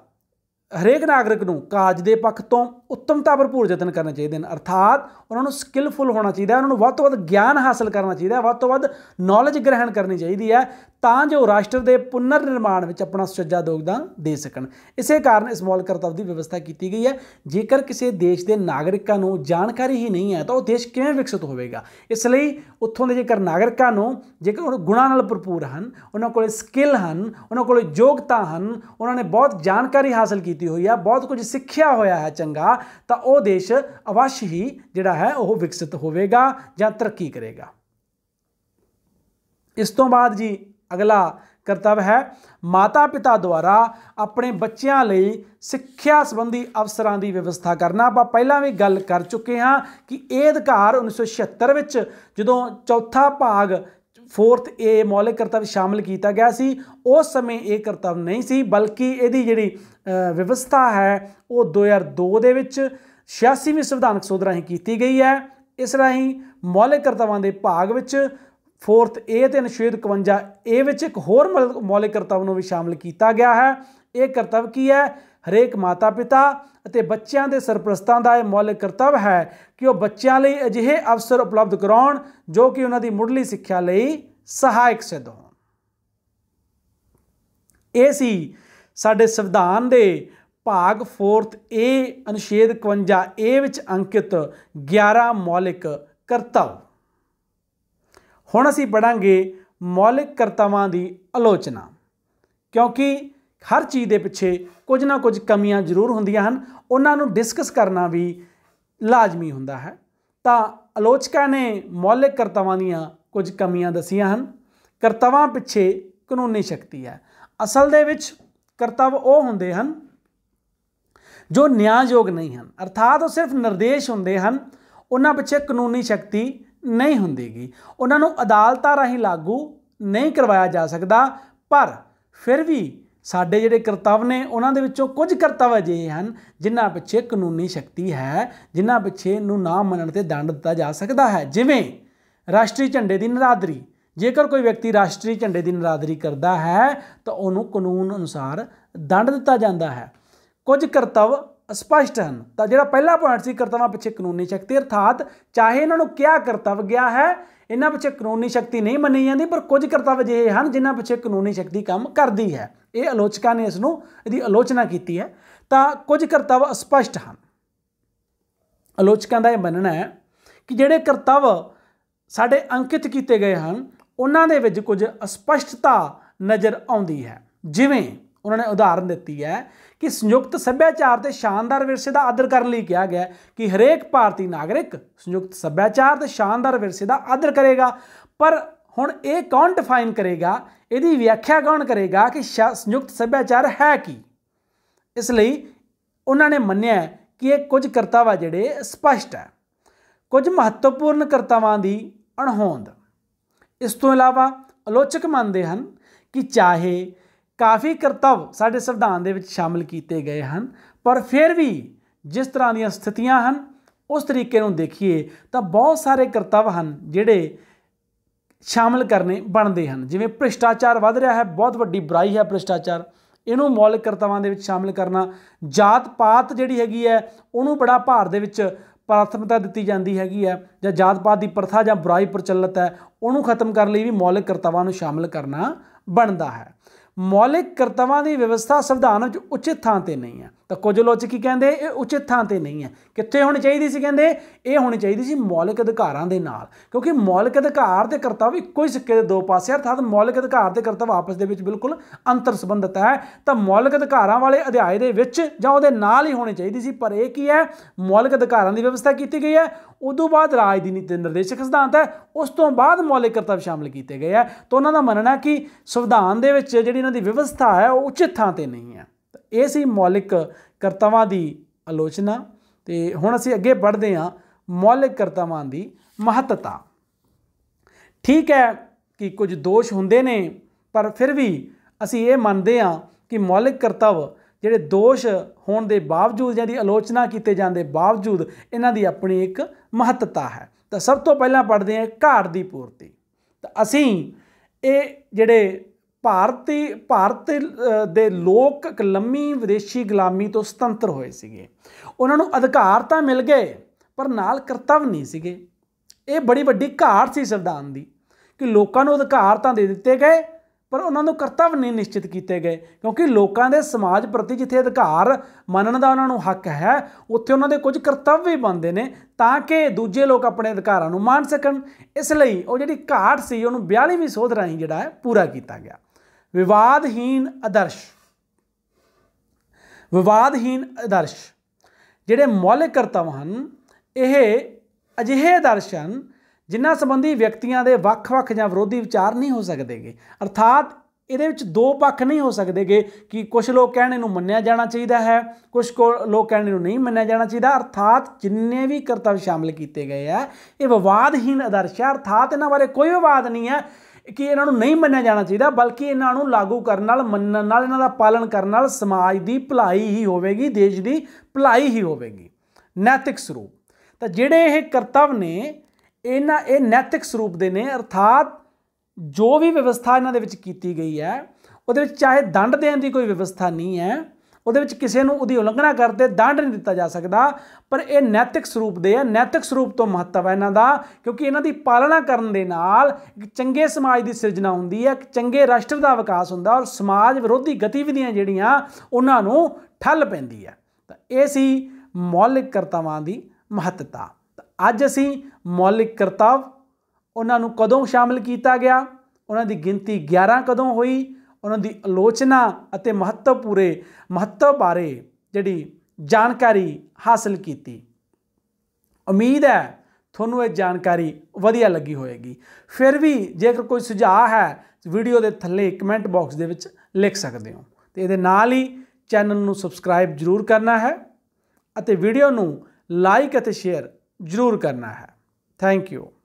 ਹਰੇਕ ਨਾਗਰਿਕ ਨੂੰ ਕਾਜ ਦੇ ਪੱਖ ਤੋਂ ਉੱਤਮਤਾ ਭਰਪੂਰ ਯਤਨ ਕਰਨੇ ਚਾਹੀਦੇ ਹਨ ਅਰਥਾਤ ਉਹਨਾਂ ਨੂੰ ਸਕਿੱਲਫੁਲ ਹੋਣਾ ਚਾਹੀਦਾ ਹੈ ਉਹਨਾਂ ਨੂੰ ਵੱਧ ਤੋਂ ਵੱਧ ਗਿਆਨ ਹਾਸਲ ਕਰਨਾ ਚਾਹੀਦਾ ਵੱਧ ਤੋਂ ਵੱਧ ਨੌਲੇਜ ਗ੍ਰਹਿਣ ਕਰਨੀ ਚਾਹੀਦੀ ਹੈ ਤਾਂ ਜੋ ਰਾਸ਼ਟਰ ਦੇ ਪੁਨਰ ਨਿਰਮਾਣ ਵਿੱਚ ਆਪਣਾ ਸੁਚੱਜਾ ਯੋਗਦਾਨ ਦੇ ਸਕਣ ਇਸੇ ਕਾਰਨ ਇਸ ਮੌਲ ਕਰਤਵ ਦੀ ਵਿਵਸਥਾ ਕੀਤੀ ਗਈ ਹੈ ਜੇਕਰ ਕਿਸੇ ਦੇਸ਼ ਦੇ ਨਾਗਰਿਕਾਂ ਨੂੰ ਜਾਣਕਾਰੀ ਹੀ ਨਹੀਂ ਹੈ ਤਾਂ ਉਹ ਦੇਸ਼ ਕਿਵੇਂ ਵਿਕਸਿਤ ਹੋਵੇਗਾ ਇਸ ਲਈ ਉੱਥੋਂ ਦੇ ਜੇਕਰ ਨਾਗਰਿਕਾਂ ਨੂੰ ਜੇਕਰ ਉਹ ਗੁਣਾਂ ਨਾਲ ਭਰਪੂਰ ਹਨ ਉਹਨਾਂ ਕੋਲੇ ਸਕਿੱਲ ਹਨ ਉਹਨਾਂ ਕੋਲੇ ਯੋਗਤਾ ਹਨ ਉਹਨਾਂ ਨੇ ਬਹੁਤ ਜਾਣਕਾਰੀ ਹਾਸਲ ਕੀਤੀ ਹੋਈ ਹੈ ਬਹੁਤ ਕੁਝ ਸਿੱਖਿਆ ਹੋਇਆ ਹੈ ਚੰਗਾ ਤਾਂ ਉਹ ਦੇਸ਼ ਅਵਸ਼ ਹੀ ਜਿਹੜਾ ਹੈ ਉਹ ਵਿਕਸਿਤ ਹੋਵੇਗਾ ਜਾਂ ਤਰੱਕੀ ਕਰੇਗਾ ਇਸ ਤੋਂ ਬਾਅਦ ਜੀ ਅਗਲਾ ਕਰਤਵ ਹੈ ਮਾਤਾ ਪਿਤਾ ਦੁਆਰਾ ਆਪਣੇ ਬੱਚਿਆਂ ਲਈ ਸਿੱਖਿਆ ਸੰਬੰਧੀ ਅਵਸਰਾਂ ਦੀ ਵਿਵਸਥਾ ਕਰਨਾ ਆਪਾਂ ਪਹਿਲਾਂ ਵੀ ਗੱਲ ਕਰ ਚੁੱਕੇ ਹਾਂ ਕਿ ਇਹ ਅਧਿਕਾਰ 1976 ਵਿੱਚ ਜਦੋਂ ਚੌਥਾ ਭਾਗ ਫੋਰਥ ਇਹ ਮੌਲਿਕ ਕਰਤੱਵ ਸ਼ਾਮਿਲ ਕੀਤਾ ਗਿਆ ਸੀ ਉਸ ਸਮੇਂ ਇਹ ਕਰਤੱਵ ਨਹੀਂ ਸੀ ਬਲਕਿ ਇਹਦੀ ਜਿਹੜੀ ਵਿਵਸਥਾ ਹੈ ਉਹ 2002 ਦੇ ਵਿੱਚ 86ਵੇਂ ਸੰਵਿਧਾਨਕ ਸੋਧ ਰਾਹੀਂ ਕੀਤੀ ਗਈ ਹੈ ਇਸ ਰਾਹੀਂ ਮੌਲਿਕ ਕਰਤੱਵਾਂ ਦੇ ਭਾਗ ਵਿੱਚ ਫੋਰਥ A ਤੇ ਅਨੁਛੇਦ 51 A ਵਿੱਚ ਇੱਕ ਹੋਰ ਮੌਲਿਕ ਕਰਤੱਵ ਨੂੰ ਵੀ ਸ਼ਾਮਿਲ ਕੀਤਾ ਗਿਆ ਹੈ ਇਹ ਕਰਤੱਵ ਕੀ ਹੈ ਹਰੇਕ ਮਾਤਾ-ਪਿਤਾ ਅਤੇ ਬੱਚਿਆਂ ਦੇ ਸਰਪ੍ਰਸਤਾਂ ਦਾ ਇਹ ਮੌਲਿਕ ਕਰਤੱਵ ਹੈ ਕਿ ਉਹ ਬੱਚਿਆਂ ਲਈ ਅਜਿਹੇ ਅਵਸਰ ਉਪਲਬਧ ਕਰਾਉਣ ਜੋ ਕਿ ਉਹਨਾਂ ਦੀ ਮੁੱਢਲੀ ਸਿੱਖਿਆ ਲਈ ਸਹਾਇਕ ਸਿੱਧ ਹੋਣ ਇਹ ਸੀ ਸਾਡੇ ਸੰਵਿਧਾਨ ਦੇ ਭਾਗ 4th A ਅਨੁਛੇਦ 51 A ਵਿੱਚ ਅੰਕਿਤ 11 ਮੌਲਿਕ ਕਰਤੱਵ ਹੁਣ ਅਸੀਂ ਪੜਾਂਗੇ ਮੌਲਿਕ ਕਰਤਵਾਂ ਦੀ ਆਲੋਚਨਾ ਕਿਉਂਕਿ ਹਰ ਚੀਜ਼ ਦੇ ਪਿੱਛੇ ਕੁਝ ਨਾ ਕੁਝ ਕਮੀਆਂ ਜ਼ਰੂਰ ਹੁੰਦੀਆਂ ਹਨ ਉਹਨਾਂ ਨੂੰ ਡਿਸਕਸ ਕਰਨਾ ਵੀ ਲਾਜ਼ਮੀ ਹੁੰਦਾ ਹੈ ਤਾਂ ਆਲੋਚਕਾਂ ਨੇ ਮੌਲਿਕ ਕਰਤਵਾਂ ਦੀਆਂ ਕੁਝ ਕਮੀਆਂ ਦਸੀਆਂ ਹਨ ਕਰਤਵਾਂ ਪਿੱਛੇ ਕਾਨੂੰਨੀ ਸ਼ਕਤੀ ਹੈ ਅਸਲ ਦੇ ਵਿੱਚ ਕਰਤਵ ਉਹ ਹੁੰਦੇ ਹਨ ਜੋ ਨਿਆਂਯੋਗ ਨਹੀਂ ਹਨ ਅਰਥਾਤ ਉਹ ਸਿਰਫ ਨਿਰਦੇਸ਼ ਹੁੰਦੇ ਹਨ ਉਹਨਾਂ ਪਿੱਛੇ ਕਾਨੂੰਨੀ ਸ਼ਕਤੀ ਨਹੀਂ ਹੁੰਦੀਗੀ ਉਹਨਾਂ ਨੂੰ ਅਦਾਲਤਾਂ ਰਾਹੀਂ ਲਾਗੂ ਨਹੀਂ ਕਰਵਾਇਆ ਜਾ ਸਕਦਾ ਪਰ ਫਿਰ ਵੀ ਸਾਡੇ ਜਿਹੜੇ ਕਰਤੱਵ ਨੇ ਉਹਨਾਂ ਦੇ ਵਿੱਚੋਂ ਕੁਝ ਕਰਤੱਵ ਅਜੇ ਹਨ ਜਿਨ੍ਹਾਂ ਪਿੱਛੇ ਕਾਨੂੰਨੀ ਸ਼ਕਤੀ ਹੈ ਜਿਨ੍ਹਾਂ ਪਿੱਛੇ ਨੂੰ ਨਾ ਮੰਨਣ ਤੇ ਦੰਡ ਦਿੱਤਾ ਜਾ ਸਕਦਾ ਹੈ ਜਿਵੇਂ ਰਾਸ਼ਟਰੀ ਝੰਡੇ ਦੀ ਨਰਾਦਰੀ ਜੇਕਰ ਕੋਈ ਵਿਅਕਤੀ ਰਾਸ਼ਟਰੀ ਝੰਡੇ ਦੀ ਨਰਾਦਰੀ ਕਰਦਾ ਹੈ ਤਾਂ ਉਹਨੂੰ ਕਾਨੂੰਨ ਅਨੁਸਾਰ ਦੰਡ ਦਿੱਤਾ ਜਾਂਦਾ ਹੈ ਕੁਝ ਕਰਤੱਵ ਸਪਸ਼ਟ ਹਨ ਤਾਂ ਜਿਹੜਾ ਪਹਿਲਾ ਪੁਆਇੰਟ ਸੀ ਕਰਤੱਵਾਂ ਪਿੱਛੇ ਕਾਨੂੰਨੀ ਸ਼ਕਤੀ ਅਰਥਾਤ ਚਾਹੇ ਇਹਨਾਂ ਨੂੰ ਕਿਹਾ ਕਰਤਵ ਗਿਆ ਹੈ ਇਹਨਾਂ ਪਿੱਛੇ ਕਾਨੂੰਨੀ ਸ਼ਕਤੀ ਨਹੀਂ ਮੰਨੀ ਜਾਂਦੀ ਪਰ ਕੁਝ ਕਰਤੱਵ ਜਿਹੇ ਹਨ ਜਿਨ੍ਹਾਂ ਪਿੱਛੇ ਕਾਨੂੰਨੀ ਸ਼ਕਤੀ ਕੰਮ ਕਰਦੀ ਹੈ ਇਹ ਆਲੋਚਕਾਂ ਨੇ ਇਸ ਨੂੰ ਇਹਦੀ ਆਲੋਚਨਾ ਕੀਤੀ ਹੈ ਤਾਂ ਕੁਝ ਕਰਤੱਵ ਅਸਪਸ਼ਟ ਹਨ ਆਲੋਚਕਾਂ ਦਾ ਇਹ ਮੰਨਣਾ ਹੈ ਕਿ ਜਿਹੜੇ ਕਰਤੱਵ ਸਾਡੇ ਅੰਕਿਤ ਕੀਤੇ ਗਏ ਹਨ ਉਹਨਾਂ ਦੇ ਵਿੱਚ ਕੁਝ ਅਸਪਸ਼ਟਤਾ ਨਜ਼ਰ ਆਉਂਦੀ ਹੈ ਜਿਵੇਂ ਉਹਨਾਂ ਨੇ ਉਦਾਹਰਨ ਦਿੱਤੀ ਹੈ ਕਿ ਸੰਯੁਕਤ ਸੱਭਿਆਚਾਰ ਦੇ ਸ਼ਾਨਦਾਰ ਵਿਰਸੇ ਦਾ ਆਦਰ ਕਰਨ ਲਈ ਕਿਹਾ ਗਿਆ ਕਿ ਹਰੇਕ ਭਾਰਤੀ ਨਾਗਰਿਕ ਸੰਯੁਕਤ ਸੱਭਿਆਚਾਰ ਦੇ ਸ਼ਾਨਦਾਰ ਵਿਰਸੇ ਦਾ ਆਦਰ ਕਰੇਗਾ ਪਰ ਹੁਣ ਇਹ ਕੌਣ ਡਿਫਾਈਨ ਕਰੇਗਾ ਇਹਦੀ ਵਿਆਖਿਆ ਕੌਣ ਕਰੇਗਾ ਕਿ ਸੰਯੁਕਤ ਸੱਭਿਆਚਾਰ ਹੈ ਕੀ ਇਸ ਲਈ ਉਹਨਾਂ ਨੇ ਮੰਨਿਆ ਕਿ ਇਹ ਕੁਝ ਕਰਤਾਵਾ ਜਿਹੜੇ ਸਪਸ਼ਟ ਹੈ ਕੁਝ ਮਹੱਤਵਪੂਰਨ ਕਰਤਾਵਾਂ ਦੀ ਅਣਹੋਂਦ ਇਸ ਤੋਂ ਇਲਾਵਾ ਆਲੋਚਕ ਮੰਨਦੇ ਹਨ ਕਿ ਚਾਹੇ ਕਾਫੀ ਕਰਤੱਵ ਸਾਡੇ ਸੰਵਿਧਾਨ ਦੇ ਵਿੱਚ ਸ਼ਾਮਿਲ ਕੀਤੇ ਗਏ ਹਨ ਪਰ ਫਿਰ ਵੀ ਜਿਸ ਤਰ੍ਹਾਂ ਦੀਆਂ ਸਥਿਤੀਆਂ ਹਨ ਉਸ ਤਰੀਕੇ ਨੂੰ ਦੇਖੀਏ ਤਾਂ ਬਹੁਤ ਸਾਰੇ ਕਰਤੱਵ ਹਨ ਜਿਹੜੇ ਸ਼ਾਮਿਲ ਕਰਨੇ ਬਣਦੇ ਹਨ ਜਿਵੇਂ ਭ੍ਰਿਸ਼ਟਾਚਾਰ ਵੱਧ ਰਿਹਾ ਹੈ ਬਹੁਤ ਵੱਡੀ ਬੁਰਾਈ ਹੈ ਭ੍ਰਿਸ਼ਟਾਚਾਰ ਇਹਨੂੰ ਮੌਲਿਕ ਕਰਤਵਾਂ ਦੇ ਵਿੱਚ ਸ਼ਾਮਿਲ ਕਰਨਾ ਜਾਤ ਪਾਤ ਜਿਹੜੀ ਹੈਗੀ ਹੈ ਉਹਨੂੰ ਬੜਾ ਭਾਰ ਦੇ ਵਿੱਚ ਪ੍ਰਾਥਮਿਕਤਾ ਦਿੱਤੀ ਜਾਂਦੀ ਹੈਗੀ ਹੈ ਜਾਂ ਜਾਤ ਪਾਤ ਦੀ ਪ੍ਰਥਾ ਜਾਂ ਬੁਰਾਈ ਪ੍ਰਚਲਿਤ ਹੈ ਉਹਨੂੰ ਖਤਮ ਕਰਨ ਲਈ ਵੀ ਮੌਲਿਕ ਕਰਤਵਾਂ ਨੂੰ ਸ਼ਾਮਿਲ ਕਰਨਾ ਬਣਦਾ ਹੈ ਮੌਲਿਕ ਕਰਤਵਾਂ ਦੀ ਵਿਵਸਥਾ ਸੰਵਿਧਾਨ ਵਿੱਚ ਉਚਿਤ ਥਾਂ ਤੇ ਨਹੀਂ ਹੈ ਤਾਂ ਕੁਝ ਲੋਚਕ ਕੀ ਕਹਿੰਦੇ ਇਹ ਉਚਿਤ ਥਾਂ ਤੇ ਨਹੀਂ ਹੈ ਕਿੱਥੇ ਹੋਣੀ ਚਾਹੀਦੀ ਸੀ ਕਹਿੰਦੇ ਇਹ ਹੋਣੀ ਚਾਹੀਦੀ ਸੀ ਮੌਲਿਕ ਅਧਿਕਾਰਾਂ ਦੇ ਨਾਲ ਕਿਉਂਕਿ ਮੌਲਿਕ ਅਧਿਕਾਰ ਤੇ ਕਰਤੱਵ ਇੱਕੋ ਹੀ ਸਿੱਕੇ ਦੇ ਦੋ ਪਾਸੇ ਅਰਥਾਤ ਮੌਲਿਕ ਅਧਿਕਾਰ ਤੇ ਕਰਤੱਵ ਆਪਸ ਦੇ ਵਿੱਚ ਬਿਲਕੁਲ ਅੰਤਰ ਸੰਬੰਧਤ ਹੈ ਤਾਂ ਮੌਲਿਕ ਅਧਿਕਾਰਾਂ ਵਾਲੇ ਅਧਿਆਇ ਦੇ ਵਿੱਚ ਜਾਂ ਉਹਦੇ ਨਾਲ ਹੀ ਹੋਣੀ ਚਾਹੀਦੀ ਸੀ ਪਰ ਇਹ ਕੀ ਹੈ ਮੌਲਿਕ ਅਧਿਕਾਰਾਂ ਦੀ ਵਿਵਸਥਾ ਕੀਤੀ ਗਈ ਹੈ ਉਦੋਂ ਬਾਅਦ ਰਾਜ ਦੀ ਨੀਤੀ ਨਿਰਦੇਸ਼ਕ ਸਿਧਾਂਤ ਹੈ ਉਸ ਤੋਂ ਬਾਅਦ ਮੌਲਿਕ ਕਰਤੱਵ ਸ਼ਾਮਲ ਕੀਤੇ ਗਏ ਹੈ ਤਾਂ ਉਹਨਾਂ ਦਾ ਮੰਨਣਾ ਕਿ ਸੰਵਿਧਾਨ ਦੇ ਵਿੱਚ ਜਿਹੜੀ ਇਹਨਾਂ ਦੀ ਵਿਵਸਥਾ ਹੈ ਉਹ ਉਚਿਤ ਥਾਂ ਤੇ ਨਹੀਂ ਹੈ ਇਹ ਸੀ ਮੌਲਿਕ ਕਰਤਾਵਾਂ ਦੀ ਆਲੋਚਨਾ ਤੇ ਹੁਣ ਅਸੀਂ ਅੱਗੇ ਪੜ੍ਹਦੇ ਹਾਂ ਮੌਲਿਕ ਕਰਤਾਵਾਂ ਦੀ ਮਹੱਤਤਾ ਠੀਕ ਹੈ ਕਿ ਕੁਝ ਦੋਸ਼ ਹੁੰਦੇ ਨੇ ਪਰ ਫਿਰ ਵੀ ਅਸੀਂ ਇਹ ਮੰਨਦੇ ਹਾਂ ਕਿ ਮੌਲਿਕ ਕਰਤਵ ਜਿਹੜੇ ਦੋਸ਼ ਹੋਣ ਦੇ ਬਾਵਜੂਦ ਜਾਂ ਦੀ ਆਲੋਚਨਾ ਕੀਤੇ ਜਾਂਦੇ ਬਾਵਜੂਦ ਇਹਨਾਂ ਦੀ ਆਪਣੀ ਇੱਕ ਮਹੱਤਤਾ ਹੈ ਤਾਂ ਸਭ ਤੋਂ ਪਹਿਲਾਂ ਪੜ੍ਹਦੇ ਹਾਂ ਘਾੜ ਦੀ ਪੂਰਤੀ ਤਾਂ ਅਸੀਂ ਇਹ ਜਿਹੜੇ ਭਾਰਤੀ ਭਾਰਤ ਦੇ ਲੋਕ ਇੱਕ ਲੰਮੀ ਵਿਦੇਸ਼ੀ ਗੁਲਾਮੀ ਤੋਂ ਸੁਤੰਤਰ ਹੋਏ ਸੀਗੇ ਉਹਨਾਂ ਨੂੰ ਅਧਿਕਾਰ ਤਾਂ ਮਿਲ ਗਏ ਪਰ ਨਾਲ ਕਰਤੱਵ ਨਹੀਂ ਸੀਗੇ ਇਹ ਬੜੀ ਵੱਡੀ ਘਾਟ ਸੀ ਸੰਵਿਧਾਨ ਦੀ ਕਿ ਲੋਕਾਂ ਨੂੰ ਅਧਿਕਾਰ ਤਾਂ ਦੇ ਦਿੱਤੇ ਗਏ ਪਰ ਉਹਨਾਂ ਨੂੰ ਕਰਤੱਵ ਨਹੀਂ ਨਿਸ਼ਚਿਤ ਕੀਤੇ ਗਏ ਕਿਉਂਕਿ ਲੋਕਾਂ ਦੇ ਸਮਾਜ ਪ੍ਰਤੀ ਜਿੱਥੇ ਅਧਿਕਾਰ ਮੰਨਣ ਦਾ ਉਹਨਾਂ ਨੂੰ ਹੱਕ ਹੈ ਉੱਥੇ ਉਹਨਾਂ ਦੇ ਕੁਝ ਕਰਤੱਵ ਵੀ ਬਣਦੇ ਨੇ ਤਾਂ ਕਿ ਦੂਜੇ ਲੋਕ ਆਪਣੇ ਅਧਿਕਾਰਾਂ ਨੂੰ ਮਾਣ ਸਕਣ ਇਸ ਲਈ ਉਹ ਜਿਹੜੀ ਘਾਟ ਸੀ ਉਹਨੂੰ 42ਵੀਂ ਸੋਧ ਰਾਹੀਂ ਜਿਹੜਾ ਹੈ ਪੂਰਾ ਕੀਤਾ ਗਿਆ ਵਿਵਾਦਹੀਨ ਆਦਰਸ਼ ਵਿਵਾਦਹੀਨ ਆਦਰਸ਼ ਜਿਹੜੇ ਮੌਲਿਕ ਕਰਤਵ ਹਨ ਇਹ ਅਜਿਹੇ ਆਦਰਸ਼ ਹਨ ਜਿਨ੍ਹਾਂ ਸੰਬੰਧੀ ਵਿਅਕਤੀਆਂ ਦੇ ਵੱਖ-ਵੱਖ ਜਾਂ ਵਿਰੋਧੀ ਵਿਚਾਰ ਨਹੀਂ ਹੋ ਸਕਦੇਗੇ ਅਰਥਾਤ ਇਹਦੇ ਵਿੱਚ ਦੋ ਪੱਖ ਨਹੀਂ ਹੋ ਸਕਦੇਗੇ ਕਿ ਕੁਝ ਲੋਕ ਕਹਿਣ ਇਹਨੂੰ ਮੰਨਿਆ ਜਾਣਾ ਚਾਹੀਦਾ ਹੈ ਕੁਝ ਲੋਕ ਕਹਿਣ ਇਹਨੂੰ ਨਹੀਂ ਮੰਨਿਆ ਜਾਣਾ ਚਾਹੀਦਾ ਅਰਥਾਤ ਜਿੰਨੇ ਵੀ ਕਰਤਵ ਸ਼ਾਮਿਲ ਕੀਤੇ ਗਏ ਆ ਇਹ ਵਿਵਾਦਹੀਨ ਆਦਰਸ਼ ਅਰਥਾਤ ਇਹਨਾਂ ਬਾਰੇ ਕੋਈ ਵਿਵਾਦ ਨਹੀਂ ਹੈ ਕਿ ਇਹਨਾਂ ਨੂੰ ਨਹੀਂ ਮੰਨਿਆ ਜਾਣਾ ਚਾਹੀਦਾ ਬਲਕਿ ਇਹਨਾਂ ਨੂੰ ਲਾਗੂ ਕਰਨ ਨਾਲ ਮੰਨਣ ਨਾਲ ਇਹਨਾਂ ਦਾ ਪਾਲਣ ਕਰਨ ਨਾਲ ਸਮਾਜ ਦੀ ਭਲਾਈ ਹੀ ਹੋਵੇਗੀ ਦੇਸ਼ ਦੀ ਭਲਾਈ ਹੀ ਹੋਵੇਗੀ ਨੈਤਿਕ ਸਰੂਪ ਤਾਂ ਜਿਹੜੇ ਇਹ ਕਰਤਵ ਨੇ ਇਹਨਾਂ ਇਹ ਨੈਤਿਕ ਸਰੂਪ ਦੇ ਨੇ ਅਰਥਾਤ ਜੋ ਵੀ ਵਿਵਸਥਾ ਇਹਨਾਂ ਦੇ ਵਿੱਚ ਕੀਤੀ ਗਈ ਹੈ ਉਹਦੇ ਵਿੱਚ ਚਾਹੇ ਦੰਡ ਦੇਣ ਦੀ ਕੋਈ ਵਿਵਸਥਾ ਨਹੀਂ ਹੈ ਉਹਦੇ ਵਿੱਚ ਕਿਸੇ ਨੂੰ ਉਹਦੀ ਉਲੰਘਣਾ ਕਰਦੇ ਦੰਡ ਨਹੀਂ ਦਿੱਤਾ ਜਾ ਸਕਦਾ ਪਰ ਇਹ ਨੈਤਿਕ ਸਰੂਪ ਦੇ ਆ ਨੈਤਿਕ ਸਰੂਪ ਤੋਂ ਮਹੱਤਵ ਹੈ ਇਹਨਾਂ ਦਾ ਕਿਉਂਕਿ ਇਹਨਾਂ ਦੀ ਪਾਲਣਾ ਕਰਨ ਦੇ ਨਾਲ ਇੱਕ ਚੰਗੇ ਸਮਾਜ ਦੀ ਸਿਰਜਣਾ ਹੁੰਦੀ ਹੈ ਇੱਕ ਚੰਗੇ ਰਾਸ਼ਟਰ ਦਾ ਵਿਕਾਸ ਹੁੰਦਾ ਔਰ ਸਮਾਜ ਵਿਰੋਧੀ ਗਤੀਵਿਧੀਆਂ ਜਿਹੜੀਆਂ ਉਹਨਾਂ ਨੂੰ ਠੱਲ ਪੈਂਦੀ ਹੈ ਤਾਂ ਇਹ ਸੀ ਮੌਲਿਕ ਕਰਤਵਾਂ ਦੀ ਮਹੱਤਤਾ ਅੱਜ ਅਸੀਂ ਮੌਲਿਕ ਕਰਤਵ ਉਹਨਾਂ ਨੂੰ ਕਦੋਂ ਸ਼ਾਮਲ ਕੀਤਾ ਗਿਆ ਉਹਨਾਂ ਦੀ ਗਿਣਤੀ 11 ਕਦੋਂ ਹੋਈ ਉਹਨਾਂ ਦੀ ਆਲੋਚਨਾ ਅਤੇ ਮਹੱਤਵ ਪੂਰੇ ਮਹੱਤਵ ਬਾਰੇ ਜਿਹੜੀ ਜਾਣਕਾਰੀ ਹਾਸਲ ਕੀਤੀ ਉਮੀਦ ਹੈ ਤੁਹਾਨੂੰ ਇਹ ਜਾਣਕਾਰੀ ਵਧੀਆ ਲੱਗੀ ਹੋਵੇਗੀ ਫਿਰ ਵੀ ਜੇਕਰ ਕੋਈ ਸੁਝਾਅ ਹੈ ਵੀਡੀਓ ਦੇ ਥੱਲੇ ਕਮੈਂਟ ਬਾਕਸ ਦੇ ਵਿੱਚ ਲਿਖ ਸਕਦੇ ਹੋ ਤੇ ਇਹਦੇ ਨਾਲ ਹੀ ਚੈਨਲ ਨੂੰ ਸਬਸਕ੍ਰਾਈਬ ਜ਼ਰੂਰ ਕਰਨਾ ਹੈ ਅਤੇ ਵੀਡੀਓ ਨੂੰ ਲਾਈਕ ਅਤੇ ਸ਼ੇਅਰ ਜ਼ਰੂਰ ਕਰਨਾ ਹੈ ਥੈਂਕ ਯੂ